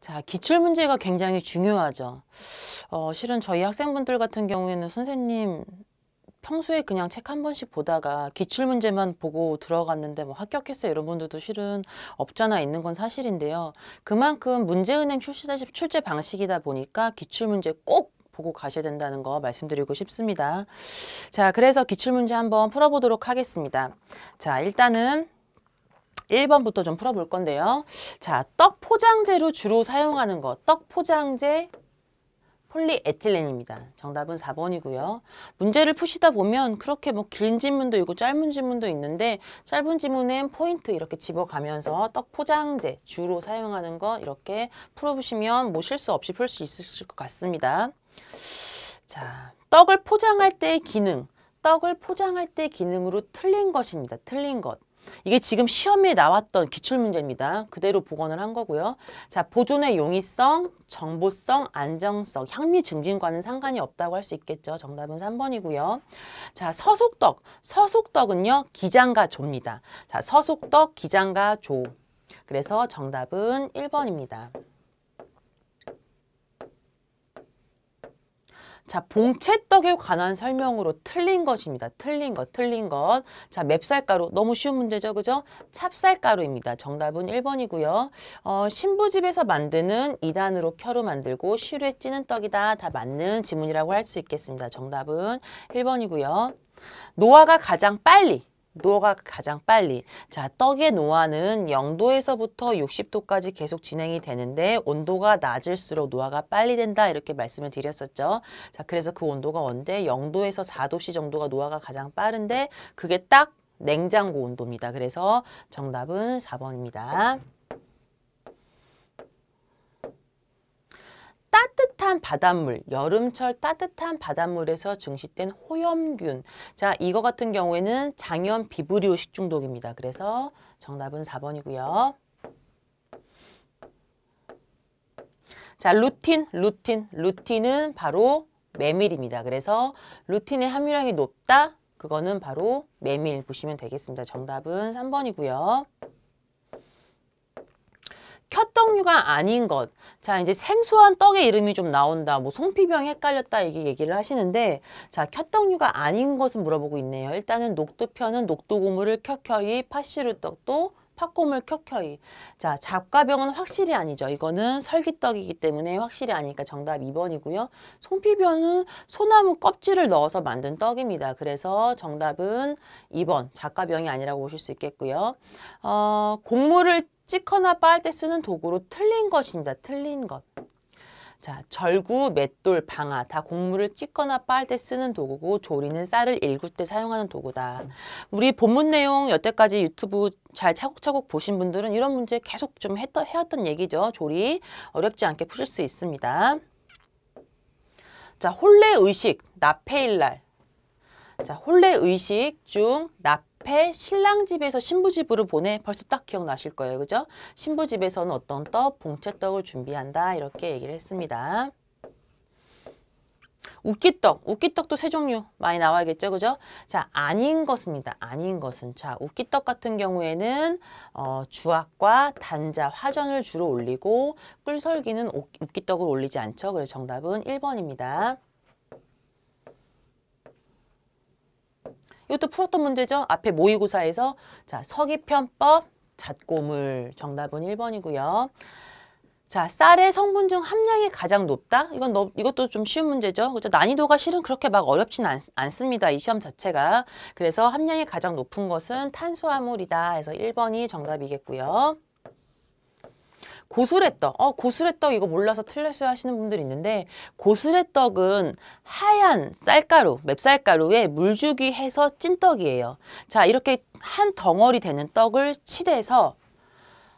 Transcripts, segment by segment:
자, 기출 문제가 굉장히 중요하죠. 어, 실은 저희 학생분들 같은 경우에는 선생님 평소에 그냥 책 한 번씩 보다가 기출 문제만 보고 들어갔는데 뭐 합격했어요 이런 분들도 실은 없잖아 있는 건 사실인데요. 그만큼 문제은행 출제 방식이다 보니까 기출 문제 꼭 보고 가셔야 된다는 거 말씀드리고 싶습니다. 자, 그래서 기출 문제 한번 풀어보도록 하겠습니다. 자, 일단은 1번부터좀 풀어볼 건데요. 자, 떡 포장재로 주로 사용하는 것. 떡 포장재 폴리에틸렌입니다. 정답은 4번이고요. 문제를 푸시다 보면 그렇게 뭐긴 지문도 있고 짧은 지문도 있는데 짧은 지문엔 포인트 이렇게 집어가면서 떡 포장재 주로 사용하는 거 이렇게 풀어보시면 뭐 실수 없이 풀 수 있을 것 같습니다. 자, 떡을 포장할 때의 기능. 떡을 포장할 때 기능으로 틀린 것입니다. 틀린 것. 이게 지금 시험에 나왔던 기출문제입니다. 그대로 복원을 한 거고요. 자, 보존의 용이성, 정보성, 안정성, 향미 증진과는 상관이 없다고 할 수 있겠죠. 정답은 3번이고요. 자, 서속덕. 서속덕은요. 기장가조입니다. 자, 서속덕, 기장가조. 그래서 정답은 1번입니다. 자, 봉채떡에 관한 설명으로 틀린 것입니다. 틀린 것, 틀린 것. 자, 맵쌀가루. 너무 쉬운 문제죠, 그죠? 찹쌀가루입니다. 정답은 1번이고요. 어, 신부집에서 만드는 이단으로 켜로 만들고 실에 찌는 떡이다. 다 맞는 지문이라고 할 수 있겠습니다. 정답은 1번이고요. 노화가 가장 빨리 노화가 가장 빨리 자 떡의 노화는 0도에서부터 60도까지 계속 진행이 되는데 온도가 낮을수록 노화가 빨리 된다 이렇게 말씀을 드렸었죠 자 그래서 그 온도가 언제 0도에서 4도씨 정도가 노화가 가장 빠른데 그게 딱 냉장고 온도입니다 그래서 정답은 4번입니다 따뜻한 바닷물, 여름철 따뜻한 바닷물에서 증식된 호염균. 자, 이거 같은 경우에는 장염 비브리오 식중독입니다. 그래서 정답은 4번이고요. 자, 루틴, 루틴, 루틴은 바로 메밀입니다. 그래서 루틴의 함유량이 높다? 그거는 바로 메밀 보시면 되겠습니다. 정답은 3번이고요. 켜떡류가 아닌 것. 자 이제 생소한 떡의 이름이 좀 나온다 뭐 송피병 헷갈렸다 이게 얘기를 하시는데 자 켰떡류가 아닌 것은 물어보고 있네요 일단은 녹두편은 녹두고물을 켜켜이 파시루떡도 팥고물 켜켜이 자 잡과병은 확실히 아니죠 이거는 설기떡이기 때문에 확실히 아니니까 정답 2번이고요 송피병은 소나무 껍질을 넣어서 만든 떡입니다 그래서 정답은 2번 잡과병이 아니라고 보실 수 있겠고요 어, 곡물을 찍거나 빨 때 쓰는 도구로 틀린 것입니다. 틀린 것. 자, 절구, 맷돌, 방아 다 곡물을 찍거나빨 때 쓰는 도구고 조리는 쌀을 일굴 때 사용하는 도구다. 우리 본문 내용 여태까지 유튜브 잘 차곡차곡 보신 분들은 이런 문제 계속 좀 했던, 해왔던 얘기죠. 조리 어렵지 않게 푸실 수 있습니다. 자, 홀레 의식, 나페일날. 자, 홀레 의식 중 나, 앞에 신랑 집에서 신부 집으로 보내 벌써 딱 기억나실 거예요. 그죠? 신부 집에서는 어떤 떡, 봉채떡을 준비한다 이렇게 얘기를 했습니다. 웃기떡, 웃기떡도 세 종류 많이 나와야겠죠, 그죠? 자, 아닌 것입니다. 아닌 것은. 자, 웃기떡 같은 경우에는 어, 주악과 단자, 화전을 주로 올리고 꿀설기는 웃기떡을 올리지 않죠. 그래서 정답은 일번입니다 이것도 풀었던 문제죠. 앞에 모의고사에서 자 서기편법 잣고물 정답은 1번이고요. 자, 쌀의 성분 중 함량이 가장 높다? 이건 너, 이것도 좀 쉬운 문제죠. 그렇죠? 난이도가 실은 그렇게 막 어렵진 않, 않습니다. 이 시험 자체가. 그래서 함량이 가장 높은 것은 탄수화물이다 해서 1번이 정답이겠고요. 고수레떡, 어 고수레떡 이거 몰라서 틀렸어요 하시는 분들 있는데 고수레떡은 하얀 쌀가루, 맵쌀가루에 물주기 해서 찐떡이에요. 자 이렇게 한 덩어리 되는 떡을 치대서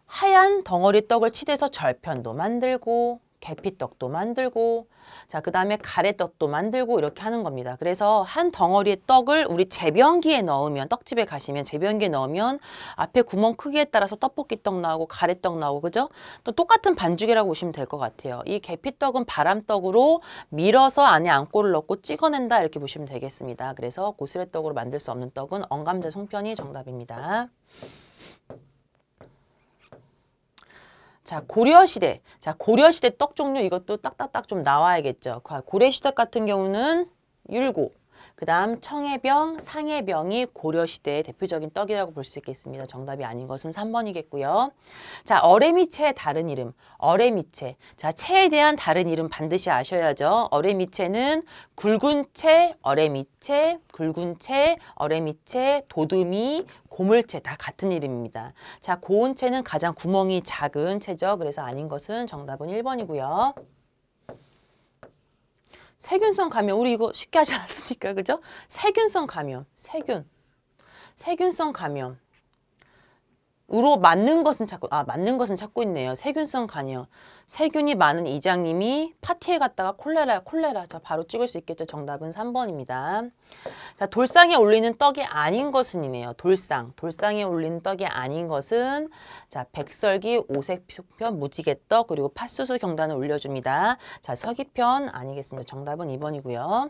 하얀 덩어리 떡을 치대서 절편도 만들고 계피떡도 만들고 자그 다음에 가래떡도 만들고 이렇게 하는 겁니다. 그래서 한 덩어리의 떡을 우리 제변기에 넣으면 떡집에 가시면 제변기에 넣으면 앞에 구멍 크기에 따라서 떡볶이떡 나오고 가래떡 나오고 그죠? 또 똑같은 반죽이라고 보시면 될 것 같아요. 이 계피떡은 바람떡으로 밀어서 안에 안골을 넣고 찍어낸다 이렇게 보시면 되겠습니다. 그래서 고스레떡으로 만들 수 없는 떡은 엉감자 송편이 정답입니다. 자 고려시대 자 고려시대 떡 종류 이것도 딱딱딱 좀 나와야겠죠 고려시대 같은 경우는 율곡 그 다음 청해병, 상해병이 고려시대의 대표적인 떡이라고 볼 수 있겠습니다. 정답이 아닌 것은 삼번이겠고요 자, 어레미채 다른 이름, 어레미채. 자, 채에 대한 다른 이름 반드시 아셔야죠. 어레미채는 굵은 채, 어레미채, 굵은 채, 어레미채, 도듬이, 고물채 다 같은 이름입니다. 자, 고운채는 가장 구멍이 작은 채죠. 그래서 아닌 것은 정답은 일번이고요 세균성 감염 우리 이거 쉽게 하지 않았으니까 그죠? 세균성 감염, 세균, 세균성 감염 으로 맞는 것은 찾고 아 맞는 것은 찾고 있네요. 세균성 간염 세균이 많은 이장님이 파티에 갔다가 콜레라 콜레라 저 바로 찍을 수 있겠죠. 정답은 3번입니다. 자 돌상에 올리는 떡이 아닌 것은이네요. 돌상 돌상에 올리는 떡이 아닌 것은 자 백설기 오색편 무지개떡 그리고 팥수수 경단을 올려줍니다. 자 서기편 아니겠습니다. 정답은 2번이고요.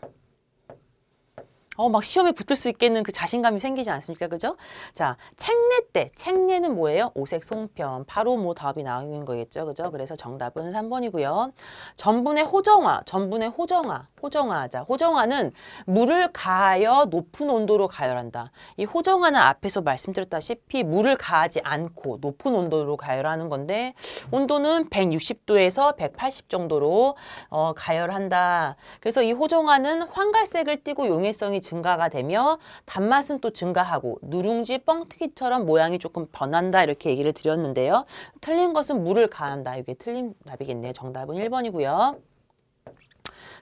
어, 막 시험에 붙을 수 있겠는 그 자신감이 생기지 않습니까? 그죠? 자, 책내 때, 책내는 뭐예요? 오색 송편. 바로 뭐 답이 나오는 거겠죠? 그죠? 그래서 정답은 3번이고요. 전분의 호정화, 전분의 호정화, 호정화. 하 자, 호정화는 물을 가하여 높은 온도로 가열한다. 이 호정화는 앞에서 말씀드렸다시피 물을 가하지 않고 높은 온도로 가열하는 건데 온도는 160도에서 180 정도로 어, 가열한다. 그래서 이 호정화는 황갈색을 띠고 용해성이 증가가 되며 단맛은 또 증가하고 누룽지 뻥튀기처럼 모양이 조금 변한다 이렇게 얘기를 드렸는데요. 틀린 것은 물을 가한다. 이게 틀린 답이겠네요. 정답은 1번이고요.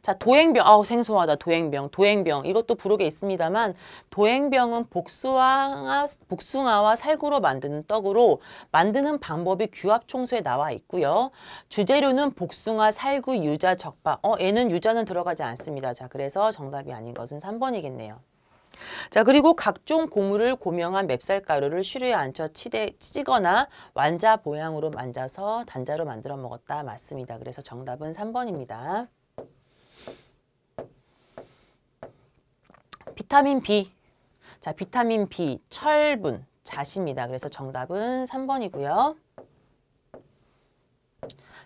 자, 도행병. 아우, 생소하다. 도행병. 도행병. 이것도 부르게 있습니다만 도행병은 복숭아, 복숭아와 살구로 만드는 떡으로 만드는 방법이 규합총소에 나와 있고요. 주재료는 복숭아, 살구, 유자, 적밥. 어, 얘는 유자는 들어가지 않습니다. 자, 그래서 정답이 아닌 것은 3번이겠네요. 자 그리고 각종 고물을 고명한 맵쌀 가루를 시루에 앉혀 치대, 치거나 완자 모양으로 만져서 단자로 만들어 먹었다 맞습니다. 그래서 정답은 3번입니다. 비타민 B. 자, 비타민 B, 철분, 자십니다. 그래서 정답은 3번이고요.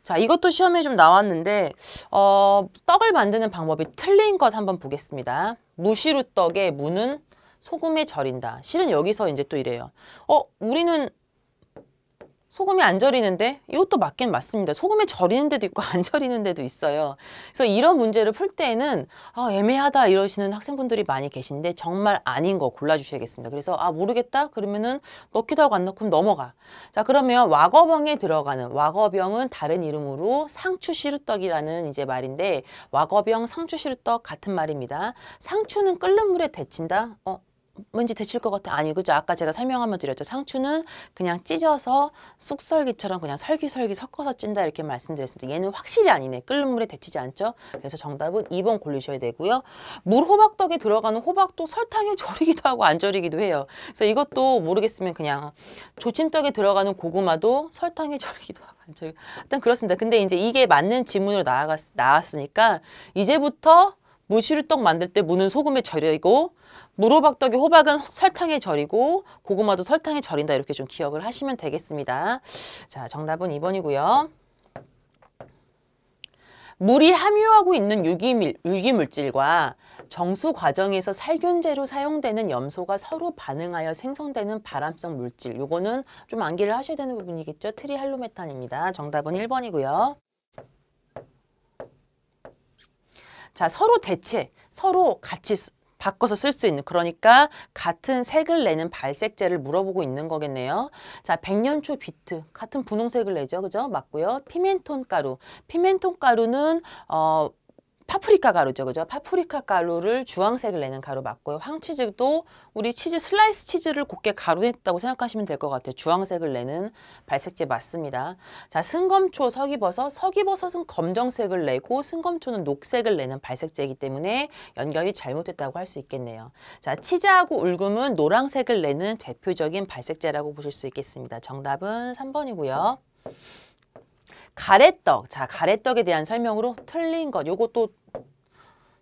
자, 이것도 시험에 좀 나왔는데 어, 떡을 만드는 방법이 틀린 것 한번 보겠습니다. 무시루 떡에 무는 소금에 절인다. 실은 여기서 이제 또 이래요. 어, 우리는 소금이 안 절이는데 이것도 맞긴 맞습니다. 소금이 절이는 데도 있고 안 절이는 데도 있어요. 그래서 이런 문제를 풀 때에는 아, 애매하다 이러시는 학생분들이 많이 계신데 정말 아닌 거 골라주셔야겠습니다. 그래서 아 모르겠다 그러면은 넣기도 하고 안 넣고 넘어가. 자 그러면 와거병에 들어가는 와거병은 다른 이름으로 상추시루떡이라는 이제 말인데 와거병 상추시루떡 같은 말입니다. 상추는 끓는 물에 데친다. 어 뭔지 데칠 것 같아. 아니, 그죠? 아까 제가 설명하면 드렸죠. 상추는 그냥 찢어서 쑥설기처럼 그냥 설기설기 섞어서 찐다 이렇게 말씀드렸습니다. 얘는 확실히 아니네. 끓는 물에 데치지 않죠? 그래서 정답은 2번 고르셔야 되고요. 물 호박떡에 들어가는 호박도 설탕에 절이기도 하고 안 절이기도 해요. 그래서 이것도 모르겠으면 그냥 조침떡에 들어가는 고구마도 설탕에 절이기도 하고 안 절이기도 하고. 일단 그렇습니다. 근데 이제 이게 맞는 지문으로 나왔으니까 이제부터 무시루떡 만들 때 무는 소금에 절이고 무로박덕이 호박은 설탕에 절이고 고구마도 설탕에 절인다 이렇게 좀 기억을 하시면 되겠습니다. 자 정답은 2번이고요. 물이 함유하고 있는 유기물, 유기물질과 정수 과정에서 살균제로 사용되는 염소가 서로 반응하여 생성되는 발암성 물질. 요거는 좀 암기를 하셔야 되는 부분이겠죠. 트리할로메탄입니다. 정답은 1번이고요. 자, 서로 대체, 서로 같이 바꿔서 쓸 수 있는 그러니까 같은 색을 내는 발색제를 물어보고 있는 거겠네요. 자, 백년초 비트 같은 분홍색을 내죠. 그죠? 맞고요. 피멘톤 가루. 피멘톤 가루는 어 파프리카 가루죠. 그죠? 파프리카 가루를 주황색을 내는 가루 맞고요. 황치즈도 우리 치즈 슬라이스 치즈를 곱게 가루했다고 생각하시면 될 것 같아요. 주황색을 내는 발색제 맞습니다. 자, 승검초, 석이버섯. 석이버섯은 검정색을 내고 승검초는 녹색을 내는 발색제이기 때문에 연결이 잘못됐다고 할 수 있겠네요. 자, 치즈하고 울금은 노란색을 내는 대표적인 발색제라고 보실 수 있겠습니다. 정답은 삼번이고요 가래떡. 자, 가래떡에 대한 설명으로 틀린 것. 요것도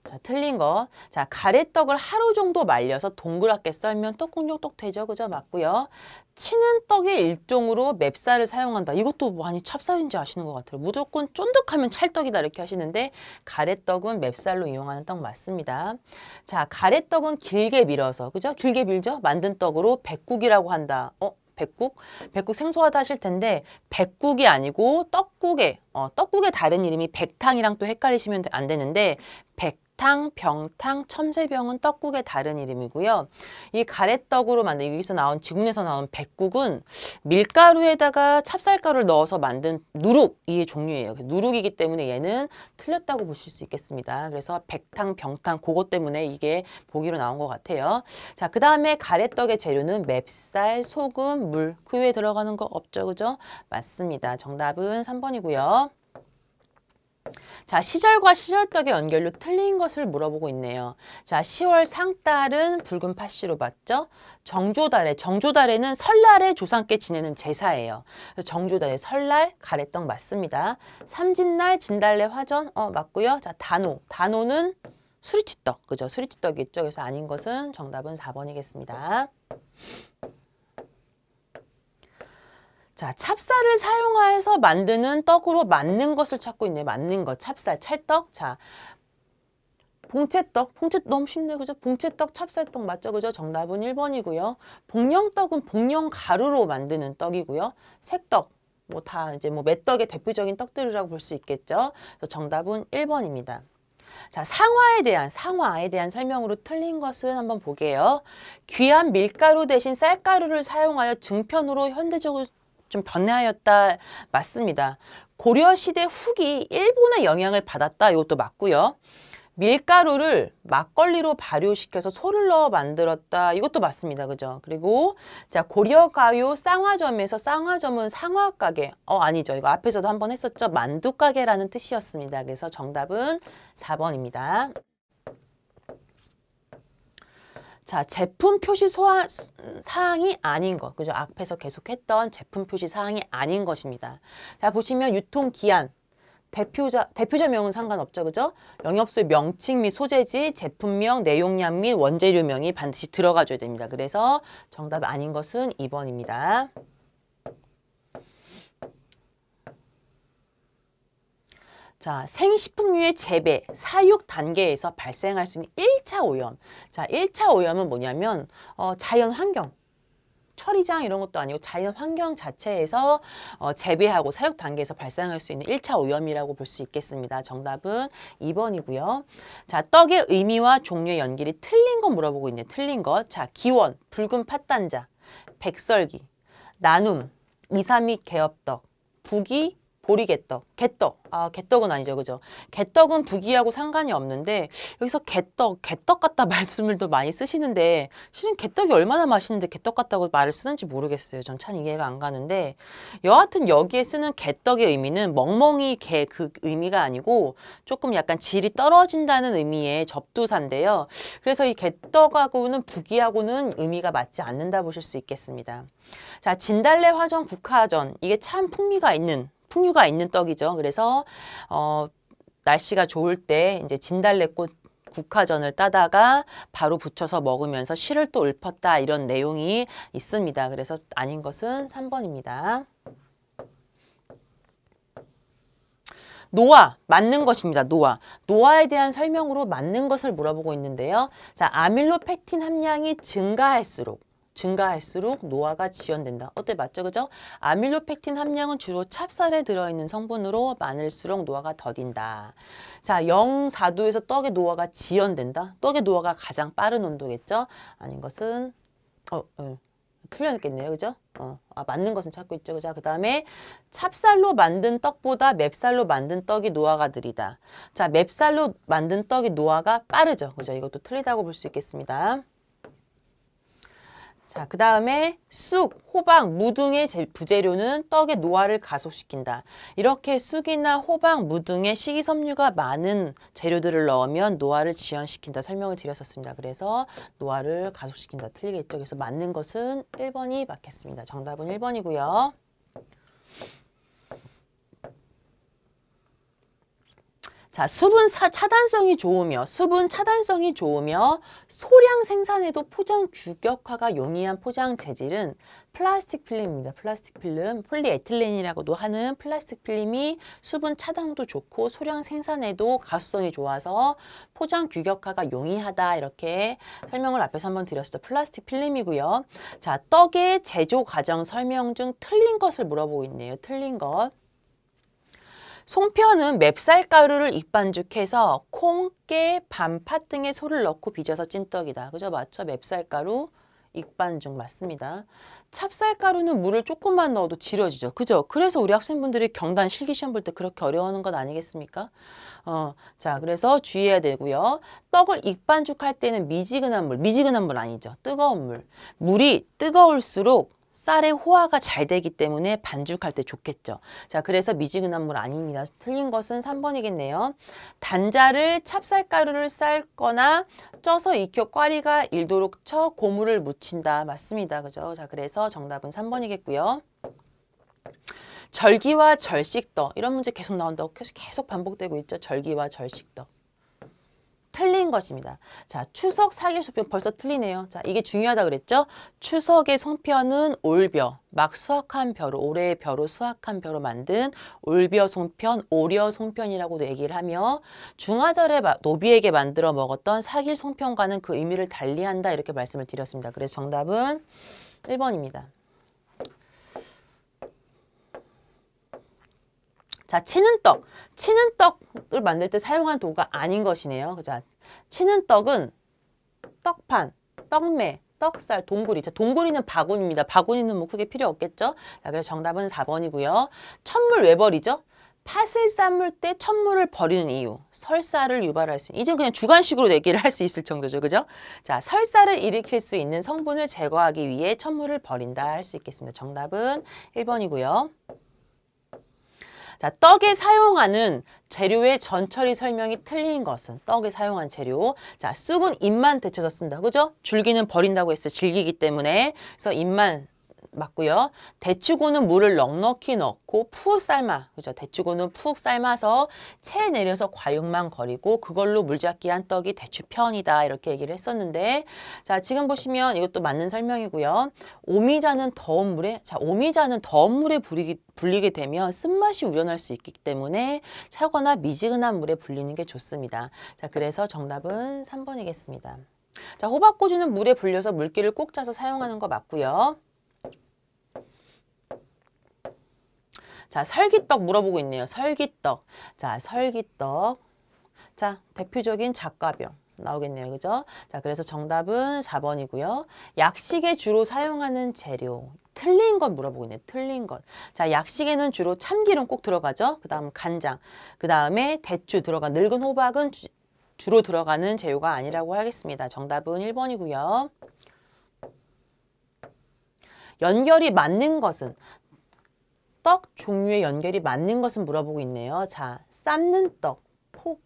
자, 틀린 거. 자, 가래떡을 하루 정도 말려서 동그랗게 썰면 떡국용떡 되죠. 그죠? 맞고요. 치는 떡의 일종으로 맵쌀을 사용한다. 이것도 많이 찹쌀인지 아시는 것 같아요. 무조건 쫀득하면 찰떡이다 이렇게 하시는데 가래떡은 맵쌀로 이용하는 떡 맞습니다. 자, 가래떡은 길게 밀어서, 그죠? 길게 밀죠? 만든 떡으로 백국이라고 한다. 어? 백국? 백국 생소하다 하실 텐데 백국이 아니고 떡국에 어, 떡국의 다른 이름이 백탕이랑 또 헷갈리시면 안 되는데 백 가래탕, 병탕, 첨세병은 떡국의 다른 이름이고요. 이 가래떡으로 만든 여기서 나온 지국에서 나온 백국은 밀가루에다가 찹쌀가루를 넣어서 만든 누룩 이 종류예요. 그래서 누룩이기 때문에 얘는 틀렸다고 보실 수 있겠습니다. 그래서 백탕, 병탕 그것 때문에 이게 보기로 나온 것 같아요. 자, 그 다음에 가래떡의 재료는 맵쌀, 소금, 물, 그 외에 들어가는 거 없죠, 그죠? 맞습니다. 정답은 삼번이고요 자, 시절과 시절떡의 연결로 틀린 것을 물어보고 있네요. 자, 10월 상달은 붉은 팥씨로 봤죠? 정조달에, 정조달에는 설날에 조상께 지내는 제사예요. 그래서 정조달에 설날, 가래떡 맞습니다. 삼진날, 진달래 화전, 어, 맞고요. 자, 단오, 단오는 수리치떡, 그죠? 수리치떡이 있죠? 그래서 아닌 것은 정답은 4번이겠습니다. 자, 찹쌀을 사용하여서 만드는 떡으로 맞는 것을 찾고 있네요. 맞는 것, 찹쌀, 찰떡. 자, 봉채떡, 봉채 떡 너무 쉽네 요 그죠? 봉채떡, 찹쌀떡 맞죠? 그죠? 정답은 1번이고요. 복령떡은 복령 가루로 만드는 떡이고요. 색떡, 뭐 다 이제 뭐 맷떡의 대표적인 떡들이라고 볼 수 있겠죠. 정답은 1번입니다. 자, 상화에 대한, 상화에 대한 설명으로 틀린 것은 한번 보게요. 귀한 밀가루 대신 쌀가루를 사용하여 증편으로 현대적으로 좀 변화하였다 맞습니다. 고려시대 후기 일본의 영향을 받았다 이것도 맞고요. 밀가루를 막걸리로 발효시켜서 소를 넣어 만들었다. 이것도 맞습니다. 그죠? 그리고 자 고려가요 쌍화점에서 쌍화점은 상화가게. 어 아니죠. 이거 앞에서도 한번 했었죠. 만두가게라는 뜻이었습니다. 그래서 정답은 4번입니다. 자, 제품 표시 소화, 사항이 아닌 것. 그죠? 앞에서 계속했던 제품 표시 사항이 아닌 것입니다. 자, 보시면 유통기한. 대표자, 대표자명은 상관없죠. 그죠? 영업소의 명칭 및 소재지, 제품명, 내용량 및 원재료명이 반드시 들어가줘야 됩니다. 그래서 정답 아닌 것은 2번입니다. 자, 생식품류의 재배, 사육 단계에서 발생할 수 있는 일차 오염. 자, 일차 오염은 뭐냐면 어, 자연 환경. 처리장 이런 것도 아니고 자연 환경 자체에서 어, 재배하고 사육 단계에서 발생할 수 있는 일차 오염이라고 볼 수 있겠습니다. 정답은 이번이고요 자, 떡의 의미와 종류의 연결이 틀린 건 물어보고 있네. 틀린 것. 자, 기원, 붉은 팥단자, 백설기, 나눔, 이삼이 개업떡, 북이 보리개떡, 개떡. 아, 개떡은 아니죠. 그죠? 개떡은 부귀하고 상관이 없는데 여기서 개떡, 개떡 같다 말씀을 또 많이 쓰시는데 실은 개떡이 얼마나 맛있는데 개떡 같다고 말을 쓰는지 모르겠어요. 전 참 이해가 안 가는데 여하튼 여기에 쓰는 개떡의 의미는 멍멍이 개 그 의미가 아니고 조금 약간 질이 떨어진다는 의미의 접두사인데요. 그래서 이 개떡하고는 부귀하고는 의미가 맞지 않는다 보실 수 있겠습니다. 자, 진달래 화전 국화전 이게 참 풍미가 있는 풍류가 있는 떡이죠. 그래서 어, 날씨가 좋을 때 이제 진달래꽃 국화전을 따다가 바로 붙여서 먹으면서 실을 또 읊었다 이런 내용이 있습니다. 그래서 아닌 것은 3번입니다. 노아 맞는 것입니다. 노아노아에 대한 설명으로 맞는 것을 물어보고 있는데요. 자, 아밀로펙틴 함량이 증가할수록 증가할수록 노화가 지연된다. 어때 맞죠? 그죠? 아밀로펙틴 함량은 주로 찹쌀에 들어있는 성분으로 많을수록 노화가 더딘다. 자, 영사도에서 떡의 노화가 지연된다. 떡의 노화가 가장 빠른 온도겠죠? 아닌 것은 어, 어. 틀렸겠네요. 그죠? 어, 아, 맞는 것은 찾고 있죠. 그죠? 그 다음에 찹쌀로 만든 떡보다 맵쌀로 만든 떡이 노화가 느리다. 자, 맵쌀로 만든 떡이 노화가 빠르죠. 그죠? 이것도 틀리다고 볼 수 있겠습니다. 자, 그 다음에 쑥, 호박, 무등의 부재료는 떡의 노화를 가속시킨다. 이렇게 쑥이나 호박, 무등의 식이섬유가 많은 재료들을 넣으면 노화를 지연시킨다. 설명을 드렸었습니다. 그래서 노화를 가속시킨다. 틀리겠죠? 그래서 맞는 것은 1번이 맞겠습니다. 정답은 1번이고요. 자, 수분 사, 차단성이 좋으며 수분 차단성이 좋으며 소량 생산에도 포장 규격화가 용이한 포장 재질은 플라스틱 필름입니다. 플라스틱 필름, 폴리에틸렌이라고도 하는 플라스틱 필름이 수분 차단도 좋고 소량 생산에도 가수성이 좋아서 포장 규격화가 용이하다 이렇게 설명을 앞에서 한번 드렸어요. 플라스틱 필름이고요. 자, 떡의 제조 과정 설명 중 틀린 것을 물어보고 있네요. 틀린 것. 송편은 맵쌀가루를 익반죽해서 콩, 깨, 반팥 등의 소를 넣고 빚어서 찐떡이다. 그죠? 맞죠? 맵쌀가루, 익반죽 맞습니다. 찹쌀가루는 물을 조금만 넣어도 질어지죠. 그죠? 그래서 우리 학생분들이 경단 실기시험 볼 때 그렇게 어려워하는 것 아니겠습니까? 어, 자, 그래서 주의해야 되고요. 떡을 익반죽할 때는 미지근한 물, 미지근한 물 아니죠. 뜨거운 물. 물이 뜨거울수록 쌀의 호화가 잘 되기 때문에 반죽할 때 좋겠죠. 자, 그래서 미지근한 물 아닙니다. 틀린 것은 3번이겠네요. 단자를 찹쌀가루를 삶거나 쪄서 익혀 꽈리가 일도록 쳐 고무를 묻힌다. 맞습니다. 그죠? 자, 그래서 정답은 3번이겠고요. 절기와 절식떡 이런 문제 계속 나온다고 계속 반복되고 있죠. 절기와 절식떡. 틀린 것입니다. 자, 추석 사계 송편 벌써 틀리네요. 자, 이게 중요하다 그랬죠? 추석의 송편은 올벼, 막 수확한 벼로, 올해의 벼로 수확한 벼로 만든 올벼 송편, 오려 송편이라고도 얘기를 하며 중화절에 노비에게 만들어 먹었던 사기 송편과는 그 의미를 달리한다 이렇게 말씀을 드렸습니다. 그래서 정답은 1번입니다. 자, 치는 떡. 치는 떡을 만들 때 사용한 도구가 아닌 것이네요. 그죠? 치는 떡은 떡판, 떡매, 떡살, 동구리. 자, 동구리는 바구니입니다. 바구니는 뭐 크게 필요 없겠죠? 자, 그래서 정답은 4번이고요. 천물 왜 버리죠? 팥을 삶을 때 천물을 버리는 이유, 설사를 유발할 수 이제 그냥 주관식으로 내기를 할 수 있을 정도죠, 그죠? 자, 설사를 일으킬 수 있는 성분을 제거하기 위해 천물을 버린다 할 수 있겠습니다. 정답은 1번이고요. 자, 떡에 사용하는 재료의 전처리 설명이 틀린 것은 떡에 사용한 재료. 자, 쑥은 잎만 데쳐서 쓴다. 그죠? 줄기는 버린다고 했어. 질기기 때문에. 그래서 잎만 맞고요. 대추고는 물을 넉넉히 넣고 푹 삶아. 그죠? 대추고는푹 삶아서 채 내려서 과육만 거리고 그걸로 물잡기 한 떡이 대추편이다. 이렇게 얘기를 했었는데 자, 지금 보시면 이것도 맞는 설명이고요. 오미자는 더운 물에 자, 오미자는 더운 물에 불리기, 불리게 되면 쓴맛이 우려날 수 있기 때문에 차거나 미지근한 물에 불리는 게 좋습니다. 자, 그래서 정답은 3번이겠습니다 자, 호박고추는 물에 불려서 물기를 꼭 짜서 사용하는 거 맞고요. 자, 설기떡 물어보고 있네요. 설기떡. 자, 설기떡. 자, 대표적인 작가병. 나오겠네요. 그죠? 자, 그래서 정답은 4번이고요. 약식에 주로 사용하는 재료. 틀린 것 물어보고 있네요. 틀린 것. 자, 약식에는 주로 참기름 꼭 들어가죠. 그 다음 간장. 그 다음에 대추 들어가 늙은 호박은 주, 주로 들어가는 재료가 아니라고 하겠습니다. 정답은 1번이고요. 연결이 맞는 것은 떡 종류의 연결이 맞는 것은 물어보고 있네요. 자, 삶는 떡, 폭.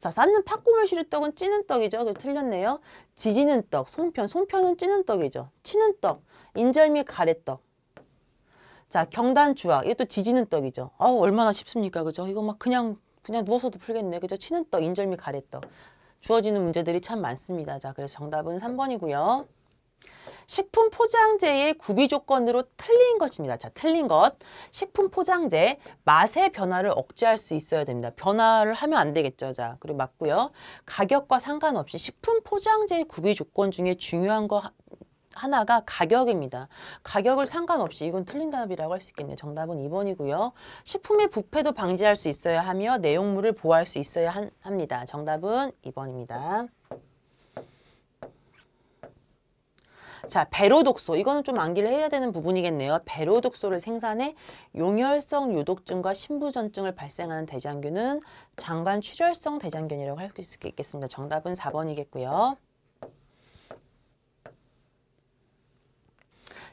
자, 삶는 팥고물시루 떡은 찌는 떡이죠. 그 틀렸네요. 지지는 떡, 송편. 송편은 찌는 떡이죠. 치는 떡, 인절미 가래떡. 자, 경단 주악. 이게 또 지지는 떡이죠. 어우 얼마나 쉽습니까. 그죠? 이거 막 그냥, 그냥 누워서도 풀겠네. 그죠? 치는 떡, 인절미 가래떡. 주어지는 문제들이 참 많습니다. 자, 그래서 정답은 3번이고요 식품 포장재의 구비 조건으로 틀린 것입니다. 자, 틀린 것. 식품 포장재, 맛의 변화를 억제할 수 있어야 됩니다. 변화를 하면 안 되겠죠. 자, 그리고 맞고요. 가격과 상관없이 식품 포장재의 구비 조건 중에 중요한 거 하나가 가격입니다. 가격을 상관없이 이건 틀린 답이라고 할 수 있겠네요. 정답은 2번이고요. 식품의 부패도 방지할 수 있어야 하며 내용물을 보호할 수 있어야 한, 합니다. 정답은 2번입니다. 자, 배로독소. 이거는 좀 암기를 해야 되는 부분이겠네요. 배로독소를 생산해 용혈성 유독증과 신부전증을 발생하는 대장균은 장관 출혈성 대장균이라고 할 수 있겠습니다. 정답은 4번이겠고요.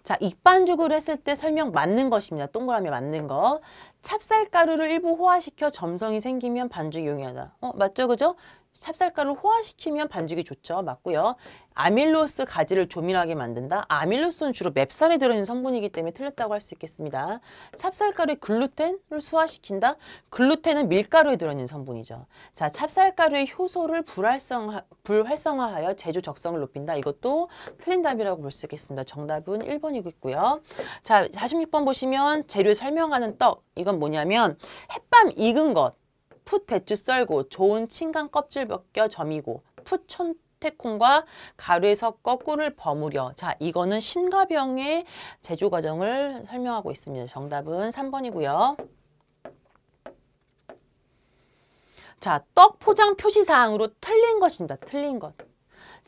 자, 익반죽으로 했을 때 설명 맞는 것입니다. 동그라미 맞는 거. 찹쌀가루를 일부 호화시켜 점성이 생기면 반죽이 용이하다. 어, 맞죠? 그죠? 찹쌀가루를 호화시키면 반죽이 좋죠. 맞고요. 아밀로스 가지를 조밀하게 만든다? 아밀로스는 주로 맵쌀에 들어있는 성분이기 때문에 틀렸다고 할 수 있겠습니다. 찹쌀가루에 글루텐을 수화시킨다? 글루텐은 밀가루에 들어있는 성분이죠. 자, 찹쌀가루의 효소를 불활성화, 불활성화하여 제조 적성을 높인다. 이것도 틀린 답이라고 볼 수 있겠습니다. 정답은 1번이겠고요. 자, 46번 보시면 재료 설명하는 떡. 이건 뭐냐면 햇밤 익은 것. 풋 대추 썰고 좋은 친강 껍질 벗겨 점이고 풋 천, 스테콘과 가루에 섞어 꿀을 버무려 자 이거는 신가병의 제조 과정을 설명하고 있습니다. 정답은 3번이고요. 자, 떡 포장 표시사항으로 틀린 것입니다. 틀린 것.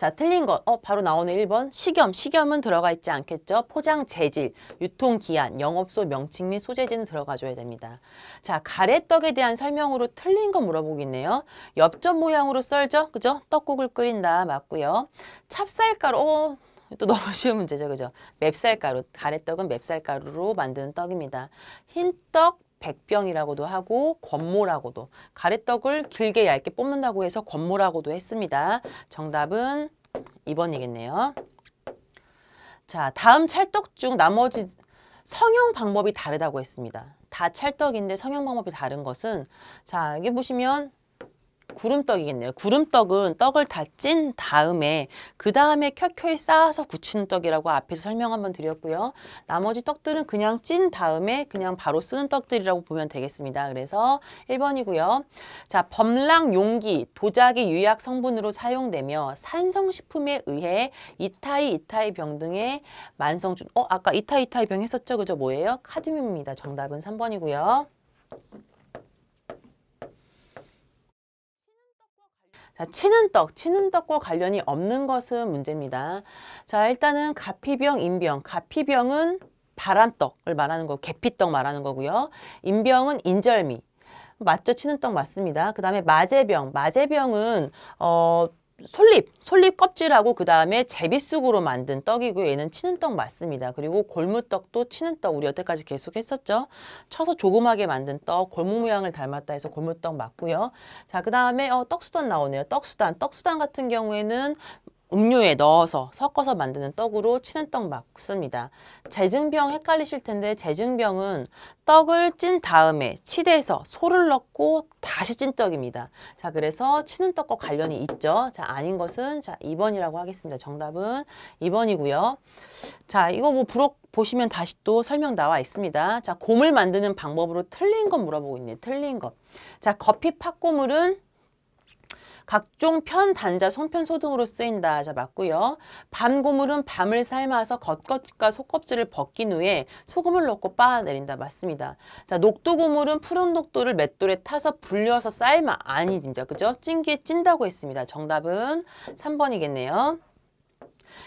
자, 틀린 것. 어, 바로 나오는 1번. 식염. 식염은 들어가 있지 않겠죠? 포장 재질, 유통 기한, 영업소 명칭 및 소재지는 들어가 줘야 됩니다. 자, 가래떡에 대한 설명으로 틀린 거 물어보겠네요. 엽전 모양으로 썰죠? 그죠? 떡국을 끓인다. 맞고요. 찹쌀가루. 어, 또 너무 쉬운 문제죠. 그죠? 맵쌀가루. 가래떡은 맵쌀가루로 만드는 떡입니다. 흰떡, 백병이라고도 하고 권모라고도 가래떡을 길게 얇게 뽑는다고 해서 권모라고도 했습니다. 정답은 2번이겠네요. 자, 다음 찰떡 중 나머지 성형 방법이 다르다고 했습니다. 다 찰떡인데 성형 방법이 다른 것은 자, 여기 보시면 구름떡이겠네요. 구름떡은 떡을 다 찐 다음에 그 다음에 켜켜이 쌓아서 굳히는 떡이라고 앞에서 설명 한번 드렸고요. 나머지 떡들은 그냥 찐 다음에 그냥 바로 쓰는 떡들이라고 보면 되겠습니다. 그래서 1번이고요. 자, 범랑 용기, 도자기 유약 성분으로 사용되며 산성식품에 의해 이타이, 이타이병 등의 만성중 어, 아까 이타이, 이타이병 했었죠? 그죠? 뭐예요? 카드입니다 정답은 3번이고요. 자, 치는 떡, 치는 떡과 관련이 없는 것은 문제입니다. 자, 일단은 가피병, 인병. 가피병은 바람떡을 말하는 거, 계피떡 말하는 거고요. 인병은 인절미. 맞죠? 치는 떡 맞습니다. 그 다음에 마제병. 마제병은 어, 솔잎, 솔잎 껍질하고 그 다음에 제비쑥으로 만든 떡이고 얘는 치는떡 맞습니다. 그리고 골무떡도 치는떡 우리 여태까지 계속 했었죠. 쳐서 조그맣게 만든 떡, 골무 모양을 닮았다 해서 골무떡 맞고요. 자, 그 다음에 어, 떡수단 나오네요. 떡수단, 떡수단 같은 경우에는 음료에 넣어서 섞어서 만드는 떡으로 치는 떡막습니다 재증병 헷갈리실 텐데 재증병은 떡을 찐 다음에 치대서 에 소를 넣고 다시 찐 떡입니다. 자 그래서 치는 떡과 관련이 있죠. 자 아닌 것은 자 2번이라고 하겠습니다. 정답은 2번이고요. 자 이거 뭐 부록 보시면 다시 또 설명 나와 있습니다. 자 곰을 만드는 방법으로 틀린 건 물어보고 있네요. 틀린 것. 자커피 팥고물은 각종편 단자, 송편소 등으로 쓰인다. 자, 맞고요. 밤고물은 밤을 삶아서 겉껍질과 속껍질을 벗긴 후에 소금을 넣고 빻아내린다. 맞습니다. 자, 녹두고물은 푸른 녹두를 맷돌에 타서 불려서 삶아. 아니입니다. 그죠? 찐기에 찐다고 했습니다. 정답은 삼번이겠네요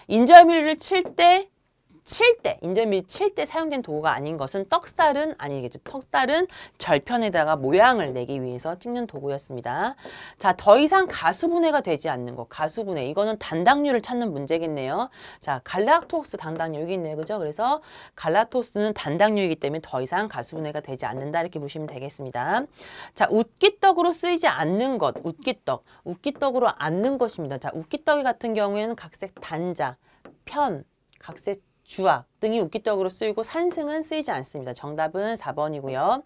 인절미를 칠때 칠대 인절미 칠대 사용된 도구가 아닌 것은 떡살은 아니겠죠. 턱살은 절편에다가 모양을 내기 위해서 찍는 도구였습니다. 자, 더 이상 가수분해가 되지 않는 것. 가수분해. 이거는 단당류를 찾는 문제겠네요. 자, 갈라토스 단당류 여기 있네요. 그죠? 그래서 갈라토스는 단당류이기 때문에 더 이상 가수분해가 되지 않는다. 이렇게 보시면 되겠습니다. 자, 웃기떡으로 쓰이지 않는 것. 웃기떡. 웃기떡으로 앉는 것입니다. 자, 웃기떡이 같은 경우에는 각색 단자, 편, 각색 주압 등이 웃기떡으로 쓰이고 산승은 쓰이지 않습니다. 정답은 4번이고요.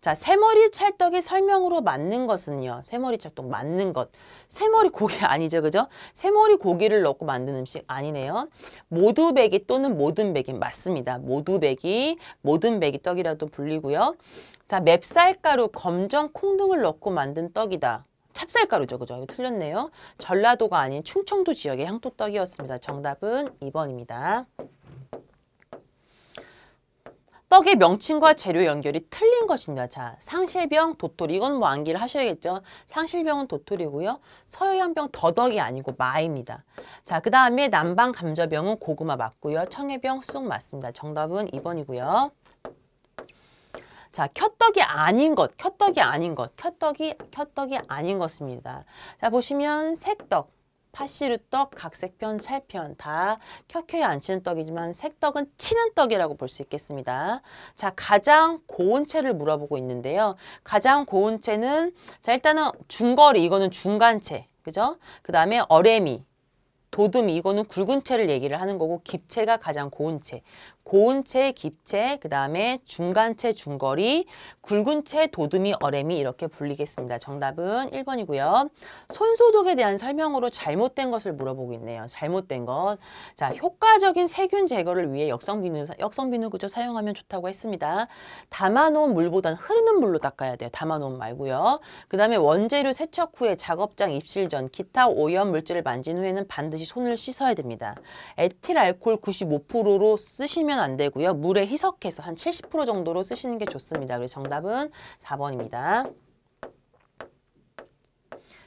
자, 쇠머리 찰떡이 설명으로 맞는 것은요. 쇠머리 찰떡 맞는 것. 쇠머리 고기 아니죠. 그죠? 쇠머리 고기를 넣고 만든 음식 아니네요. 모두배기 또는 모든배기 맞습니다. 모두배기, 모든배기 떡이라도 불리고요. 자, 맵쌀가루, 검정, 콩 등을 넣고 만든 떡이다. 찹쌀가루죠. 그죠? 틀렸네요. 전라도가 아닌 충청도 지역의 향토떡이었습니다. 정답은 2번입니다. 떡의 명칭과 재료 연결이 틀린 것입니다. 자, 상실병, 도토리. 이건 뭐 암기를 하셔야겠죠. 상실병은 도토리고요. 서해안병 더덕이 아니고 마입니다. 자, 그 다음에 남방 감자병은 고구마 맞고요. 청해병 쑥 맞습니다. 정답은 2번이고요. 자, 켜떡이 아닌 것, 켜떡이 아닌 것, 켜떡이, 켜떡이 아닌 것입니다. 자, 보시면 색떡. 파시르떡 각색편, 찰편 다 켜켜이 안 치는 떡이지만 색떡은 치는 떡이라고 볼 수 있겠습니다. 자, 가장 고운 채를 물어보고 있는데요. 가장 고운 채는 자 일단은 중거리, 이거는 중간채. 그죠? 그 다음에 어레미, 도듬이 이거는 굵은 채를 얘기를 하는 거고 깊채가 가장 고운 채 고운 채 깊채 그 다음에 중간 채 중거리 굵은 채 도듬이 어레이 이렇게 불리겠습니다 정답은 1번이고요 손소독에 대한 설명으로 잘못된 것을 물어보고 있네요 잘못된 것자 효과적인 세균 제거를 위해 역성비누 역성비누 그저 사용하면 좋다고 했습니다 담아놓은 물보단 흐르는 물로 닦아야 돼요 담아놓은 말고요 그 다음에 원재료 세척 후에 작업장 입실 전 기타 오염 물질을 만진 후에는 반드시 반드시 손을 씻어야 됩니다. 에틸알코올 95%로 쓰시면 안 되고요. 물에 희석해서 한 70% 정도로 쓰시는 게 좋습니다. 그래서 정답은 4번입니다.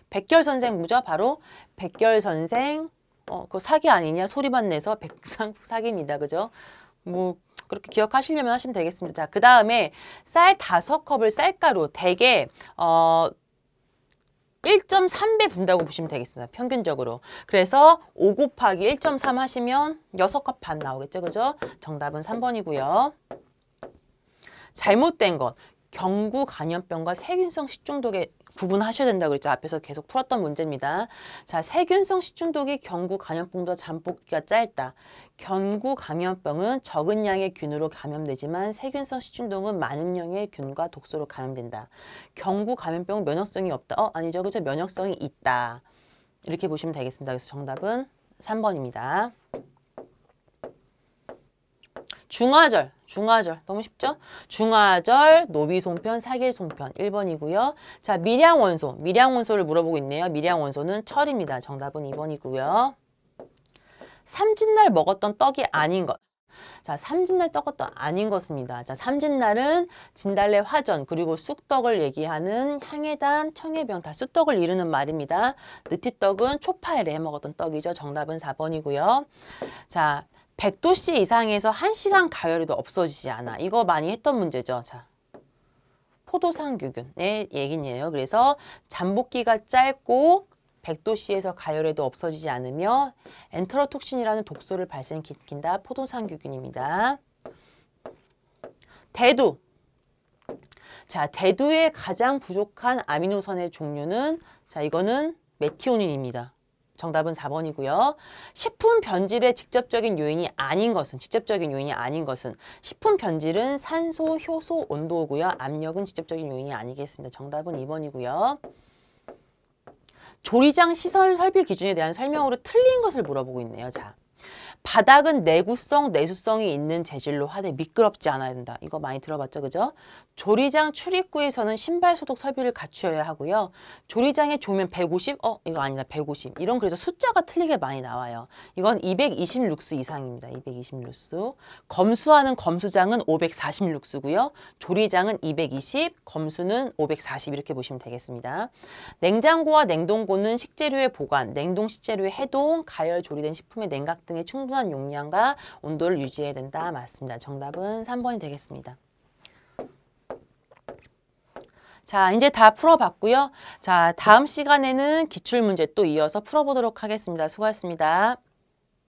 백결 선생 뭐죠? 바로 백결 선생 어, 그거 사기 아니냐 소리만 내서 백상 사기입니다. 그죠? 뭐 그렇게 기억하시려면 하시면 되겠습니다. 자, 그 다음에 쌀다 컵을 쌀가루 대게 어 1.3배 분다고 보시면 되겠습니다. 평균적으로. 그래서 5 곱하기 1.3 하시면 6컵 반 나오겠죠. 그죠? 정답은 3번이고요. 잘못된 것. 경구 간염병과 세균성 식중독의 구분하셔야 된다고 그랬죠. 앞에서 계속 풀었던 문제입니다. 자, 세균성 식중독이 경구 간염병보다 잠복기가 짧다. 견구 감염병은 적은 양의 균으로 감염되지만 세균성 식중독은 많은 양의 균과 독소로 감염된다. 경구 감염병은 면역성이 없다. 어 아니죠. 그죠 면역성이 있다. 이렇게 보시면 되겠습니다. 그래서 정답은 3번입니다. 중화절, 중화절 너무 쉽죠? 중화절, 노비송편, 사길송편 1번이고요. 자, 미량원소, 미량원소를 물어보고 있네요. 미량원소는 철입니다. 정답은 2번이고요. 삼진날 먹었던 떡이 아닌 것. 자, 삼진날 떡었던 아닌 것입니다. 자, 삼진날은 진달래 화전 그리고 쑥떡을 얘기하는 향해단, 청해병 다 쑥떡을 이루는 말입니다. 느티떡은 초파에 먹었던 떡이죠. 정답은 4번이고요. 자, 100도씨 이상에서 1시간 가열해도 없어지지 않아. 이거 많이 했던 문제죠. 자, 포도상규균의 얘긴예요 그래서 잠복기가 짧고 백도씨에서 가열해도 없어지지 않으며 엔터로톡신이라는 독소를 발생시킨다. 포도상규균입니다. 대두. 자, 대두의 가장 부족한 아미노산의 종류는 자, 이거는 메티오닌입니다. 정답은 4번이고요. 식품 변질의 직접적인 요인이 아닌 것은 직접적인 요인이 아닌 것은 식품 변질은 산소, 효소, 온도고요. 압력은 직접적인 요인이 아니겠습니다. 정답은 2번이고요. 조리장 시설 설비 기준에 대한 설명으로 틀린 것을 물어보고 있네요. 자, 바닥은 내구성, 내수성이 있는 재질로 하되 미끄럽지 않아야 된다. 이거 많이 들어봤죠, 그죠? 조리장 출입구에서는 신발 소독 설비를 갖추어야 하고요. 조리장에 조면 150, 어 이거 아니다, 150 이런 그래서 숫자가 틀리게 많이 나와요. 이건 220 룩스 이상입니다. 220 룩스. 검수하는 검수장은 540 룩스고요. 조리장은 220, 검수는 540 이렇게 보시면 되겠습니다. 냉장고와 냉동고는 식재료의 보관, 냉동 식재료의 해동, 가열 조리된 식품의 냉각 등의 충분 충분한 용량과 온도를 유지해야 된다. 맞습니다. 정답은 3번이 되겠습니다. 자, 이제 다 풀어봤고요. 자, 다음 시간에는 기출문제 또 이어서 풀어보도록 하겠습니다. 수고하셨습니다.